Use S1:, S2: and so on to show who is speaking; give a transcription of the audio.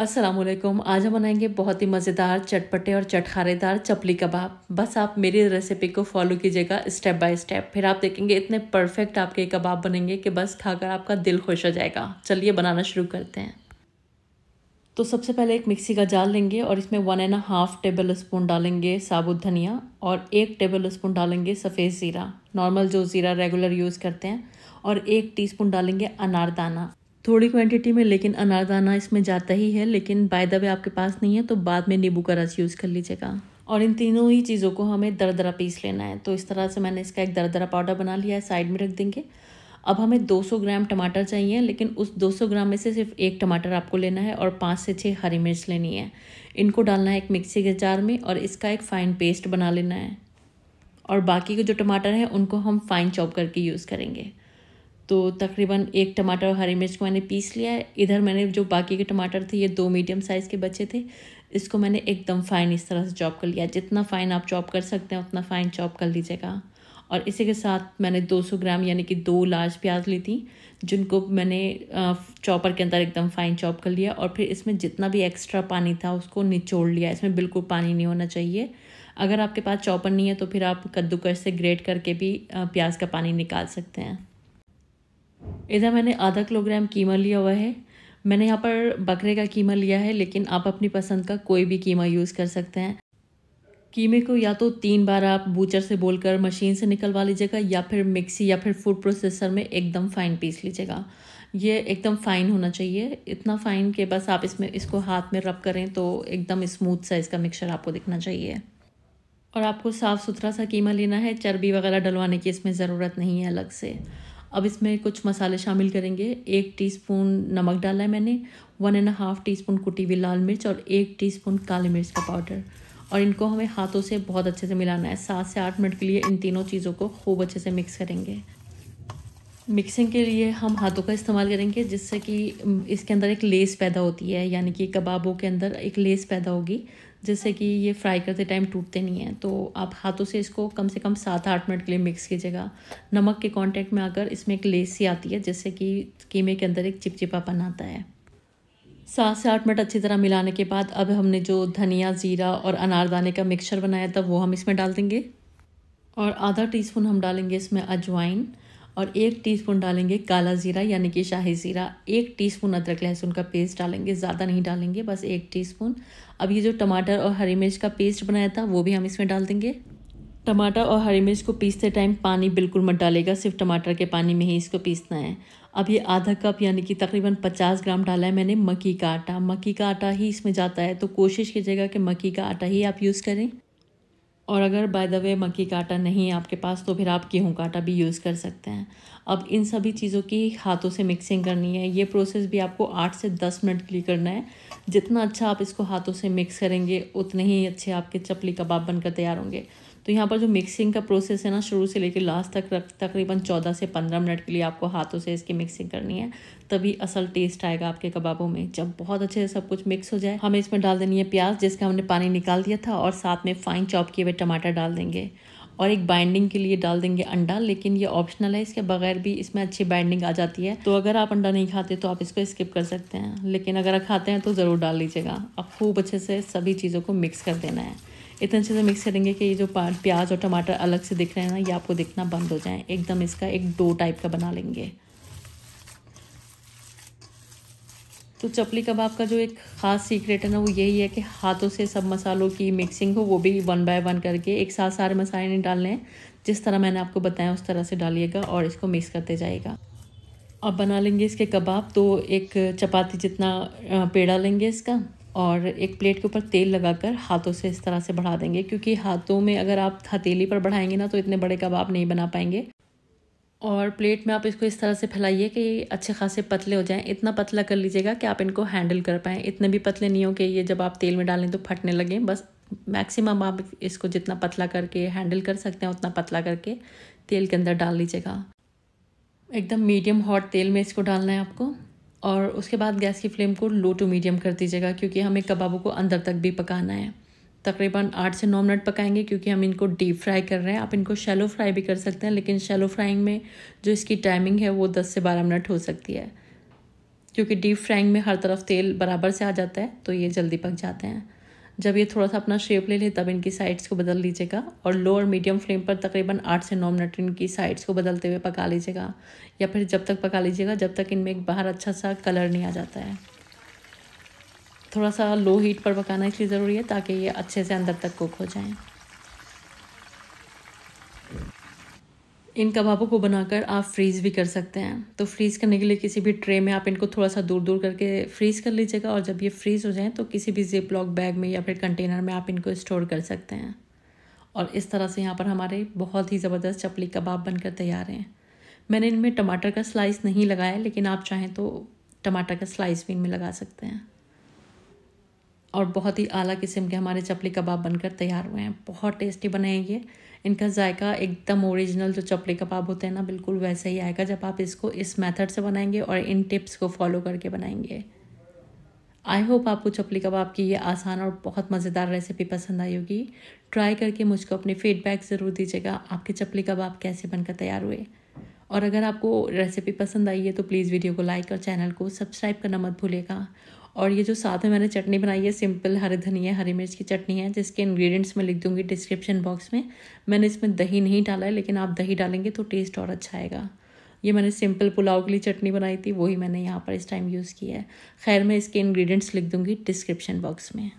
S1: असलम आज हम बनाएंगे बहुत ही मज़ेदार चटपटे और चटखारेदार चपली कबाब बस आप मेरी रेसिपी को फॉलो कीजिएगा स्टेप बाय स्टेप फिर आप देखेंगे इतने परफेक्ट आपके कबाब बनेंगे कि बस खाकर आपका दिल खुश हो जाएगा चलिए बनाना शुरू करते हैं तो सबसे पहले एक मिक्सी का जाल लेंगे और इसमें one and half tablespoon डालेंगे साबुत धनिया और एक टेबल स्पून डालेंगे सफ़ेद ज़ीरा नॉर्मल जो ज़ीरा रेगुलर यूज़ करते हैं और एक टीस्पून डालेंगे अनारदाना थोड़ी क्वांटिटी में लेकिन अनारदाना इसमें जाता ही है लेकिन बाय द वे आपके पास नहीं है तो बाद में नींबू का रस यूज़ कर लीजिएगा और इन तीनों ही चीज़ों को हमें दरदरा पीस लेना है तो इस तरह से मैंने इसका एक दरदरा पाउडर बना लिया है साइड में रख देंगे अब हमें 200 ग्राम टमाटर चाहिए लेकिन उस 200 ग्राम में से सिर्फ एक टमाटर आपको लेना है और पाँच से छः हरी मिर्च लेनी है इनको डालना है एक मिक्सी के जार में और इसका एक फ़ाइन पेस्ट बना लेना है और बाकी के जो टमाटर हैं उनको हम फाइन चॉप करके यूज़ करेंगे तो तकरीबन एक टमाटर और हरी मिर्च को मैंने पीस लिया है इधर मैंने जो बाकी के टमाटर थे ये दो मीडियम साइज़ के बचे थे इसको मैंने एकदम फ़ाइन इस तरह से चॉप कर लिया जितना फ़ाइन आप चॉप कर सकते हैं उतना फ़ाइन चॉप कर लीजिएगा और इसी के साथ मैंने 200 ग्राम यानी कि दो लार्ज प्याज ली थी जिनको मैंने चॉपर के अंदर एकदम फ़ाइन चॉप कर लिया और फिर इसमें जितना भी एक्स्ट्रा पानी था उसको निचोड़ लिया इसमें बिल्कुल पानी नहीं होना चाहिए अगर आपके पास चॉपर नहीं है तो फिर आप कद्दूकस से ग्रेट करके भी प्याज का पानी निकाल सकते हैं इधर मैंने आधा किलोग्राम कीमा लिया हुआ है मैंने यहाँ पर बकरे का कीमा लिया है लेकिन आप अपनी पसंद का कोई भी कीमा यूज़ कर सकते हैं कीमे को या तो तीन बार आप बूचर से बोलकर मशीन से निकलवा लीजिएगा या फिर मिक्सी या फिर फूड प्रोसेसर में एकदम फाइन पीस लीजिएगा ये एकदम फाइन होना चाहिए इतना फाइन कि बस आप इसमें इसको हाथ में रब करें तो एकदम स्मूथ सा इसका मिक्सचर आपको दिखना चाहिए और आपको साफ़ सुथरा सा कीमा लेना है चर्बी वगैरह डलवाने की इसमें ज़रूरत नहीं है अलग से अब इसमें कुछ मसाले शामिल करेंगे एक टीस्पून नमक डाला है मैंने one and half teaspoon कुटी हुई लाल मिर्च और एक टीस्पून काली मिर्च का पाउडर और इनको हमें हाथों से बहुत अच्छे से मिलाना है सात से आठ मिनट के लिए इन तीनों चीज़ों को खूब अच्छे से मिक्स करेंगे मिक्सिंग के लिए हम हाथों का इस्तेमाल करेंगे जिससे कि इसके अंदर एक लेस पैदा होती है यानी कि कबाबों के अंदर एक लेस पैदा होगी जिससे कि ये फ्राई करते टाइम टूटते नहीं हैं तो आप हाथों से इसको कम से कम सात आठ मिनट के लिए मिक्स कीजिएगा नमक के कांटेक्ट में आकर इसमें एक लेस सी आती है जिससे कि कीमे के अंदर एक चिपचिपापन आता है सात से आठ मिनट अच्छी तरह मिलाने के बाद अब हमने जो धनिया ज़ीरा और अनारदाने का मिक्सचर बनाया था वो हम इसमें डाल देंगे और आधा टी हम डालेंगे इसमें अजवाइन और एक टीस्पून डालेंगे काला ज़ीरा यानी कि शाही ज़ीरा एक टीस्पून अदरक लहसुन का पेस्ट डालेंगे ज़्यादा नहीं डालेंगे बस एक टीस्पून अब ये जो टमाटर और हरी मिर्च का पेस्ट बनाया था वो भी हम इसमें डाल देंगे टमाटर और हरी मिर्च को पीसते टाइम पानी बिल्कुल मत डालेगा सिर्फ टमाटर के पानी में ही इसको पीसना है अब ये आधा कप यानी कि तकरीबन पचास ग्राम डाला है मैंने मक्की का आटा मक्की का आटा ही इसमें जाता है तो कोशिश कीजिएगा कि मक्की का आटा ही आप यूज़ करें और अगर बाय द वे मक्की का आटा नहीं है आपके पास तो फिर आप गेहूँ का आटा भी यूज़ कर सकते हैं अब इन सभी चीज़ों की हाथों से मिक्सिंग करनी है ये प्रोसेस भी आपको आठ से दस मिनट के लिए करना है जितना अच्छा आप इसको हाथों से मिक्स करेंगे उतने ही अच्छे आपके चपली कबाब बनकर तैयार होंगे तो यहाँ पर जो मिक्सिंग का प्रोसेस है ना शुरू से लेकर लास्ट तक तकरीबन चौदह से पंद्रह मिनट के लिए आपको हाथों से इसकी मिक्सिंग करनी है तभी असल टेस्ट आएगा आपके कबाबों में जब बहुत अच्छे से सब कुछ मिक्स हो जाए हमें इसमें डाल देनी है प्याज जिसका हमने पानी निकाल दिया था और साथ में फाइन चॉप किए हुए टमाटर डाल देंगे और एक बाइंडिंग के लिए डाल देंगे अंडा लेकिन ये ऑप्शनल है इसके बगैर भी इसमें अच्छी बाइंडिंग आ जाती है तो अगर आप अंडा नहीं खाते तो आप इसको स्किप कर सकते हैं लेकिन अगर आप खाते हैं तो ज़रूर डाल लीजिएगा अब खूब अच्छे से सभी चीज़ों को मिक्स कर देना है इतने अच्छे से मिक्स करेंगे कि ये जो प्याज और टमाटर अलग से दिख रहे हैं ना ये आपको दिखना बंद हो जाए एकदम इसका एक डो टाइप का बना लेंगे तो चपली कबाब का जो एक ख़ास सीक्रेट है ना वो यही है कि हाथों से सब मसालों की मिक्सिंग हो वो भी वन बाय वन करके एक साथ सारे मसाले नहीं डालने जिस तरह मैंने आपको बताया उस तरह से डालिएगा और इसको मिक्स करते जाएगा अब बना लेंगे इसके कबाब तो एक चपाती जितना पेड़ा लेंगे इसका और एक प्लेट के ऊपर तेल लगाकर हाथों से इस तरह से बढ़ा देंगे क्योंकि हाथों में अगर आप हथेली पर बढ़ाएंगे ना तो इतने बड़े कबाब नहीं बना पाएंगे और प्लेट में आप इसको इस तरह से फैलाइए कि अच्छे खासे पतले हो जाएं इतना पतला कर लीजिएगा कि आप इनको हैंडल कर पाएँ इतने भी पतले नहीं हो कि ये जब आप तेल में डालें तो फटने लगें बस मैक्सिमम आप इसको जितना पतला करके हैंडल कर सकते हैं उतना पतला करके तेल के अंदर डाल लीजिएगा एकदम मीडियम हॉट तेल में इसको डालना है आपको और उसके बाद गैस की फ्लेम को लो टू मीडियम कर दीजिएगा क्योंकि हमें कबाबों को अंदर तक भी पकाना है तकरीबन आठ से नौ मिनट पकाएंगे क्योंकि हम इनको डीप फ्राई कर रहे हैं आप इनको शेलो फ्राई भी कर सकते हैं लेकिन शेलो फ्राइंग में जो इसकी टाइमिंग है वो दस से बारह मिनट हो सकती है क्योंकि डीप फ्राइंग में हर तरफ तेल बराबर से आ जाता है तो ये जल्दी पक जाते हैं जब ये थोड़ा सा अपना शेप ले ले तब इनकी साइड्स को बदल लीजिएगा और लो और मीडियम फ्लेम पर तकरीबन आठ से नौ मिनट इनकी साइड्स को बदलते हुए पका लीजिएगा या फिर जब तक पका लीजिएगा जब तक इनमें एक बाहर अच्छा सा कलर नहीं आ जाता है थोड़ा सा लो हीट पर पकाना इसलिए ज़रूरी है ताकि ये अच्छे से अंदर तक कुक हो जाएँ इन कबाबों को बनाकर आप फ्रीज़ भी कर सकते हैं तो फ्रीज़ करने के लिए किसी भी ट्रे में आप इनको थोड़ा सा दूर दूर करके फ्रीज़ कर लीजिएगा और जब ये फ्रीज़ हो जाएँ तो किसी भी जिप लॉक बैग में या फिर कंटेनर में आप इनको स्टोर कर सकते हैं और इस तरह से यहाँ पर हमारे बहुत ही ज़बरदस्त चपली कबाब बनकर तैयार हैं मैंने इनमें टमाटर का स्लाइस नहीं लगाया लेकिन आप चाहें तो टमाटर का स्लाइस भी इनमें लगा सकते हैं और बहुत ही आला किस्म के हमारे चपली कबाब बनकर तैयार हुए हैं बहुत टेस्टी बने हैं ये इनका जायका एकदम ओरिजिनल जो चपड़ी कबाब होते हैं ना बिल्कुल वैसा ही आएगा जब आप इसको इस मेथड से बनाएंगे और इन टिप्स को फॉलो करके बनाएंगे आई होप आपको चपली कबाब की ये आसान और बहुत मज़ेदार रेसिपी पसंद आई होगी ट्राई करके मुझको अपने फीडबैक ज़रूर दीजिएगा आपके चपली कबाब कैसे बनकर तैयार हुए और अगर आपको रेसिपी पसंद आई है तो प्लीज़ वीडियो को लाइक और चैनल को सब्सक्राइब करना मत भूलेगा और ये जो साथ में मैंने चटनी बनाई है सिंपल हरी धनिया हरी मिर्च की चटनी है जिसके इंग्रेडिएंट्स मैं लिख दूंगी डिस्क्रिप्शन बॉक्स में मैंने इसमें दही नहीं डाला है लेकिन आप दही डालेंगे तो टेस्ट और अच्छा आएगा ये मैंने सिंपल पुलाव के लिए चटनी बनाई थी वही मैंने यहाँ पर इस टाइम यूज़ किया है खैर मैं इसके इन्ग्रीडियंट्स लिख दूँगी डिस्क्रिप्शन बॉक्स में